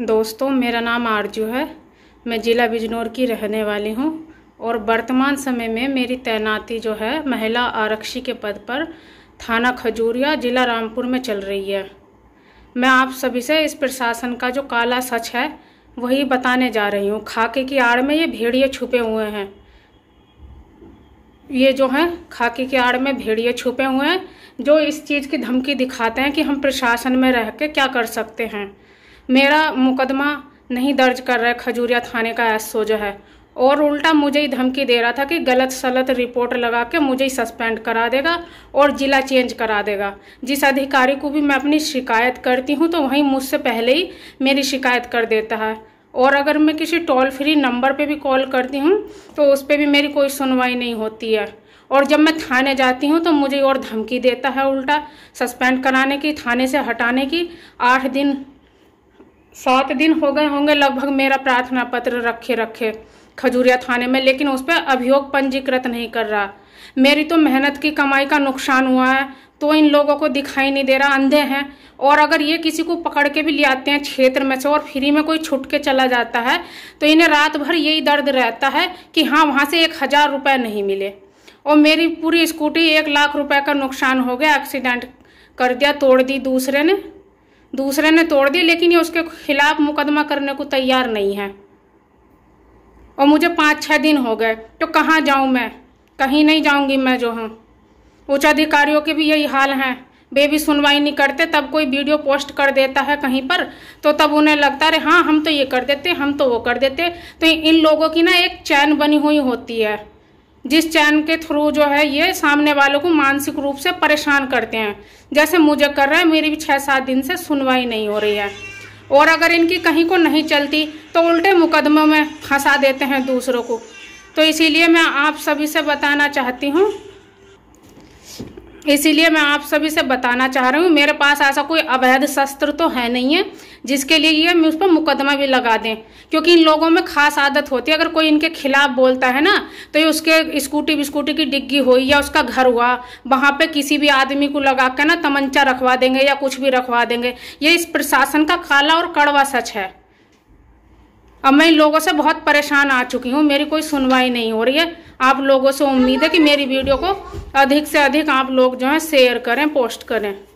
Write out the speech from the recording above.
दोस्तों मेरा नाम आरजू है मैं ज़िला बिजनौर की रहने वाली हूँ और वर्तमान समय में मेरी तैनाती जो है महिला आरक्षी के पद पर थाना खजूरिया ज़िला रामपुर में चल रही है मैं आप सभी से इस प्रशासन का जो काला सच है वही बताने जा रही हूँ खाके की आड़ में ये भेड़िए छुपे हुए हैं ये जो हैं खाके की आड़ में भेड़िए छुपे हुए हैं जो इस चीज़ की धमकी दिखाते हैं कि हम प्रशासन में रह कर क्या कर सकते हैं मेरा मुकदमा नहीं दर्ज कर रहा है खजूरिया थाने का एस जो है और उल्टा मुझे ही धमकी दे रहा था कि गलत सलत रिपोर्ट लगा के मुझे ही सस्पेंड करा देगा और ज़िला चेंज करा देगा जिस अधिकारी को भी मैं अपनी शिकायत करती हूँ तो वहीं मुझसे पहले ही मेरी शिकायत कर देता है और अगर मैं किसी टोल फ्री नंबर पे भी कॉल करती हूँ तो उस पर भी मेरी कोई सुनवाई नहीं होती है और जब मैं थाने जाती हूँ तो मुझे और धमकी देता है उल्टा सस्पेंड कराने की थाने से हटाने की आठ दिन सात दिन हो गए होंगे लगभग मेरा प्रार्थना पत्र रखे रखे खजूरिया थाने में लेकिन उस पर अभियोग पंजीकृत नहीं कर रहा मेरी तो मेहनत की कमाई का नुकसान हुआ है तो इन लोगों को दिखाई नहीं दे रहा अंधे हैं और अगर ये किसी को पकड़ के भी ले आते हैं क्षेत्र में से और फ्री में कोई छुट के चला जाता है तो इन्हें रात भर यही दर्द रहता है कि हाँ वहाँ से एक हज़ार रुपये नहीं मिले और मेरी पूरी स्कूटी एक लाख रुपए का नुकसान हो गया एक्सीडेंट कर दिया तोड़ दी दूसरे ने दूसरे ने तोड़ दी लेकिन ये उसके खिलाफ मुकदमा करने को तैयार नहीं है और मुझे पाँच छः दिन हो गए तो कहाँ जाऊँ मैं कहीं नहीं जाऊँगी मैं जो हूँ उच्च अधिकारियों के भी यही हाल हैं बेबी सुनवाई नहीं करते तब कोई वीडियो पोस्ट कर देता है कहीं पर तो तब उन्हें लगता है हाँ हम तो ये कर देते हम तो वो कर देते तो इन लोगों की ना एक चैन बनी हुई होती है जिस चैन के थ्रू जो है ये सामने वालों को मानसिक रूप से परेशान करते हैं जैसे मुझे कर रहा है मेरी भी छः सात दिन से सुनवाई नहीं हो रही है और अगर इनकी कहीं को नहीं चलती तो उल्टे मुकदमों में फंसा देते हैं दूसरों को तो इसीलिए मैं आप सभी से बताना चाहती हूँ इसीलिए मैं आप सभी से बताना चाह रही हूँ मेरे पास ऐसा कोई अवैध शस्त्र तो है नहीं है जिसके लिए ये उस पर मुकदमा भी लगा दें क्योंकि इन लोगों में खास आदत होती है अगर कोई इनके खिलाफ बोलता है ना तो ये उसके स्कूटी बिस्कूटी की डिग्गी हुई या उसका घर हुआ वहाँ पे किसी भी आदमी को लगा कर ना तमंचा रखवा देंगे या कुछ भी रखवा देंगे ये इस प्रशासन का काला और कड़वा सच है अब मैं इन लोगों से बहुत परेशान आ चुकी हूँ मेरी कोई सुनवाई नहीं हो रही है आप लोगों से उम्मीद है कि मेरी वीडियो को अधिक से अधिक आप लोग जो है शेयर करें पोस्ट करें